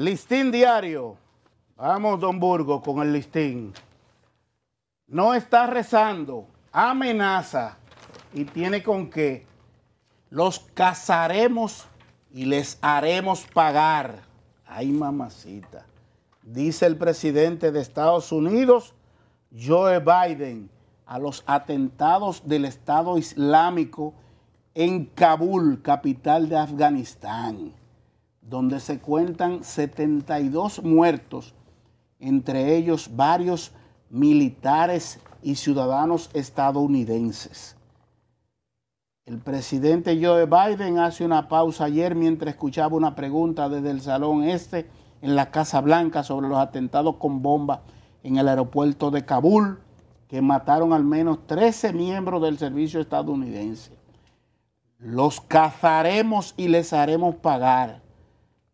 Listín diario. Vamos, Don Burgo, con el listín. No está rezando, amenaza y tiene con qué. Los cazaremos y les haremos pagar. Ay, mamacita. Dice el presidente de Estados Unidos, Joe Biden, a los atentados del Estado Islámico en Kabul, capital de Afganistán donde se cuentan 72 muertos, entre ellos varios militares y ciudadanos estadounidenses. El presidente Joe Biden hace una pausa ayer mientras escuchaba una pregunta desde el Salón Este en la Casa Blanca sobre los atentados con bomba en el aeropuerto de Kabul que mataron al menos 13 miembros del servicio estadounidense. Los cazaremos y les haremos pagar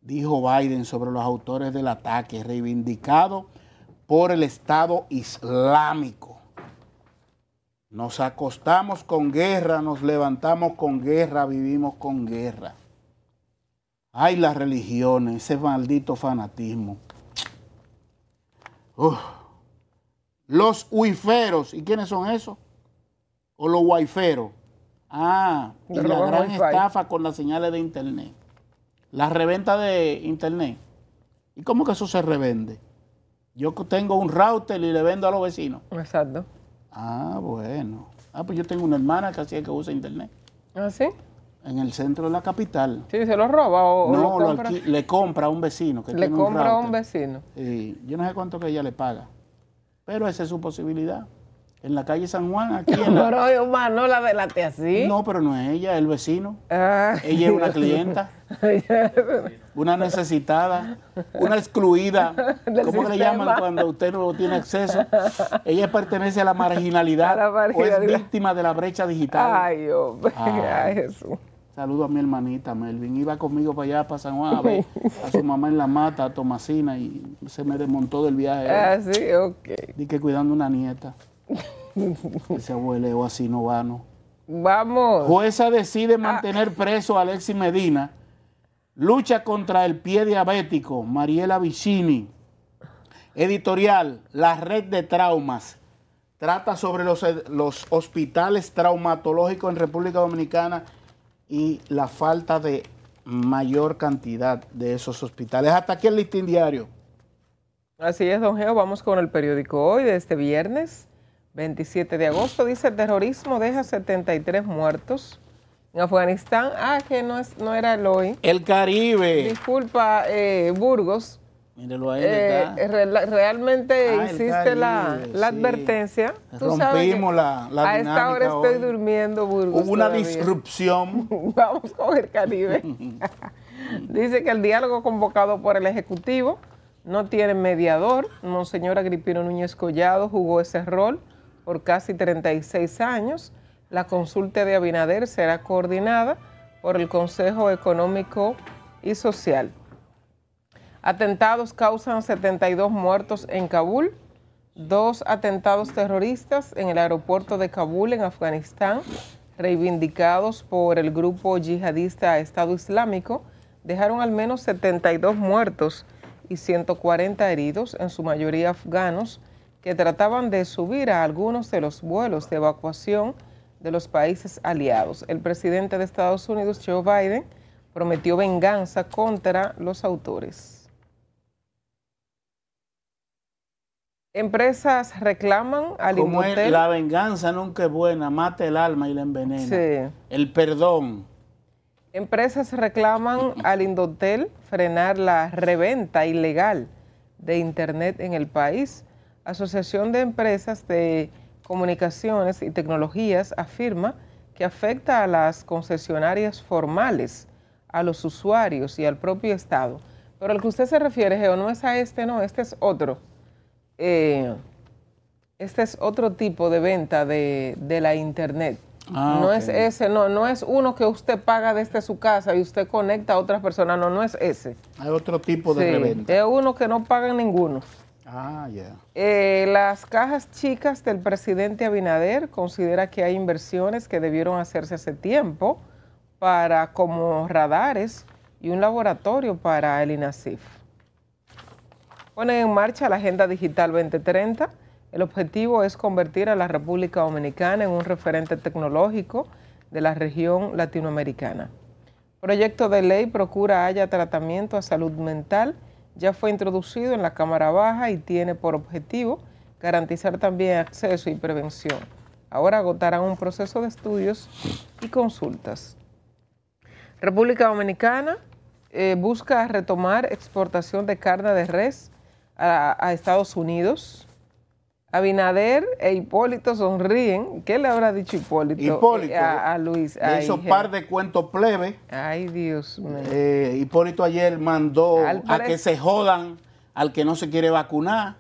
dijo Biden sobre los autores del ataque reivindicado por el Estado Islámico. Nos acostamos con guerra, nos levantamos con guerra, vivimos con guerra. Ay, las religiones, ese maldito fanatismo. Los huiferos, ¿y quiénes son esos? ¿O los guaiferos? Ah, y la gran estafa con las señales de internet la reventa de internet. ¿Y cómo que eso se revende? Yo tengo un router y le vendo a los vecinos. Exacto. Ah, bueno. Ah, pues yo tengo una hermana que que usa internet. ¿Ah, sí? En el centro de la capital. Sí, se lo roba o. No, lo le compra a un vecino. Que le compra a un vecino. Y yo no sé cuánto que ella le paga. Pero esa es su posibilidad. En la calle San Juan, aquí. En la... no la así. No, pero no es ella, es el vecino. Ah. ella es una clienta. una necesitada, una excluida. ¿Cómo le llaman cuando usted no tiene acceso? Ella pertenece a la marginalidad, a es víctima de la brecha digital. Ay, hombre, ay. Saludo a mi hermanita Melvin. Iba conmigo para allá, para San Juan, a ver a su mamá en la mata, a Tomasina, y se me desmontó del viaje. Ah, sí, ok. Dije cuidando una nieta. Ese abueleo así no va, ¿no? Vamos. Jueza decide ah. mantener preso a Alexis Medina. Lucha contra el pie diabético, Mariela Vicini. Editorial, la red de traumas. Trata sobre los, eh, los hospitales traumatológicos en República Dominicana y la falta de mayor cantidad de esos hospitales. Hasta aquí el listín diario. Así es, don Geo. Vamos con el periódico hoy de este viernes. 27 de agosto, dice, el terrorismo deja 73 muertos. En Afganistán, ah, que no, es, no era el hoy. El Caribe. Disculpa, eh, Burgos. Míralo ahí. Eh, realmente ah, hiciste la, advertencia. Rompimos la, A esta hora estoy durmiendo, Burgos. Hubo una disrupción. Vamos con el Caribe. dice que el diálogo convocado por el Ejecutivo no tiene mediador. Monseñor Agripino Núñez Collado jugó ese rol por casi 36 años. La consulta de Abinader será coordinada por el Consejo Económico y Social. Atentados causan 72 muertos en Kabul. Dos atentados terroristas en el aeropuerto de Kabul, en Afganistán, reivindicados por el grupo yihadista Estado Islámico, dejaron al menos 72 muertos y 140 heridos, en su mayoría afganos, que trataban de subir a algunos de los vuelos de evacuación de los países aliados. El presidente de Estados Unidos, Joe Biden, prometió venganza contra los autores. Empresas reclaman al Como es, La venganza nunca es buena, mata el alma y la envenena. Sí. El perdón. Empresas reclaman al Indotel frenar la reventa ilegal de Internet en el país. Asociación de Empresas de Comunicaciones y Tecnologías afirma que afecta a las concesionarias formales, a los usuarios y al propio Estado. Pero al que usted se refiere, Geo, no es a este, no, este es otro. Eh, este es otro tipo de venta de, la Internet. Ah, no es ese, no, no es uno que usted paga desde su casa y usted conecta a otras personas, no, no es ese. Hay otro tipo de sí, reventa. Es uno que no pagan ninguno. Ah, eh, las cajas chicas del presidente Abinader considera que hay inversiones que debieron hacerse hace tiempo para como radares y un laboratorio para el INASIF. pone en marcha la Agenda Digital 2030. El objetivo es convertir a la República Dominicana en un referente tecnológico de la región latinoamericana. proyecto de ley procura haya tratamiento a salud mental ya fue introducido en la Cámara Baja y tiene por objetivo garantizar también acceso y prevención. Ahora agotarán un proceso de estudios y consultas. República Dominicana eh, busca retomar exportación de carne de res a Estados Unidos. Abinader e Hipólito sonríen. ¿Qué le habrá dicho Hipólito, eh, a, Luis? hizo un par de cuentos plebe. Ay, Dios eh, Hipólito ayer mandó a que se jodan al que no se quiere vacunar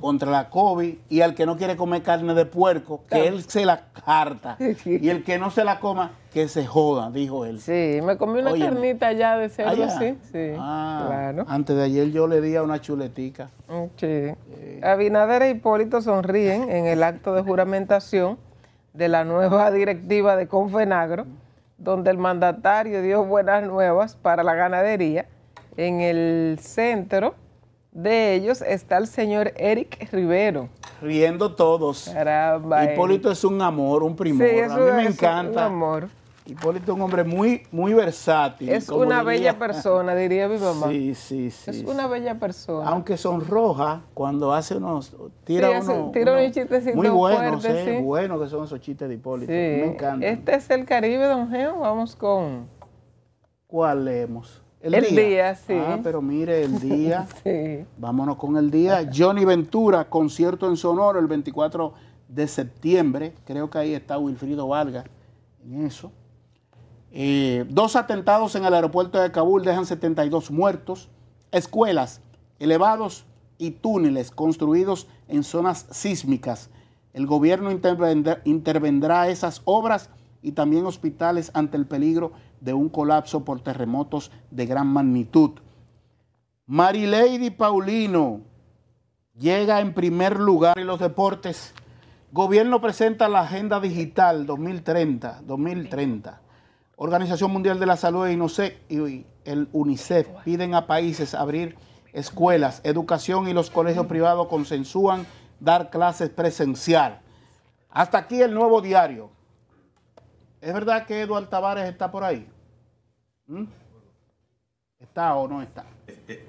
contra la COVID y al que no quiere comer carne de puerco, que él se la carta. y el que no se la coma, que se joda, dijo él. Sí, me comí una carnita ya de cerdo, sí. Ah, claro. Antes de ayer yo le di a una chuletica. Mm, sí. Eh. Abinader e Hipólito sonríen en el acto de juramentación de la nueva directiva de Confenagro, donde el mandatario dio buenas nuevas para la ganadería en el centro de ellos está el señor Eric Rivero. Riendo todos. Hipólito es un amor, un primor. a mí me encanta. Hipólito es un hombre muy, muy versátil. Es una bella persona, diría mi mamá. Sí, sí, sí. Es una bella persona. Aunque sonroja cuando hace unos. Tira, sí, tira un Muy bueno, eh, bueno que son esos chistes de Hipólito. Me encanta. Este es el Caribe, don Geo. Vamos con. ¿Cuál leemos? El, día. Ah, sí. Ah, pero mire, el día. sí. Vámonos con el día. Johnny Ventura, concierto en Sonoro el 24 de septiembre. Creo que ahí está Wilfrido Valga en eso. Eh, dos atentados en el aeropuerto de Kabul dejan 72 muertos. Escuelas, elevados y túneles construidos en zonas sísmicas. El gobierno intervendrá esas obras y también hospitales ante el peligro de un colapso por terremotos de gran magnitud. Lady Paulino llega en primer lugar en los deportes. Gobierno presenta la Agenda Digital 2030. 2030. Organización Mundial de la Salud e y el UNICEF piden a países abrir escuelas, educación y los colegios privados consensúan dar clases presencial. Hasta aquí el nuevo diario. ¿Es verdad que Eduardo Tavares está por ahí? ¿Mm? ¿Está o no está? Eh, eh, eh.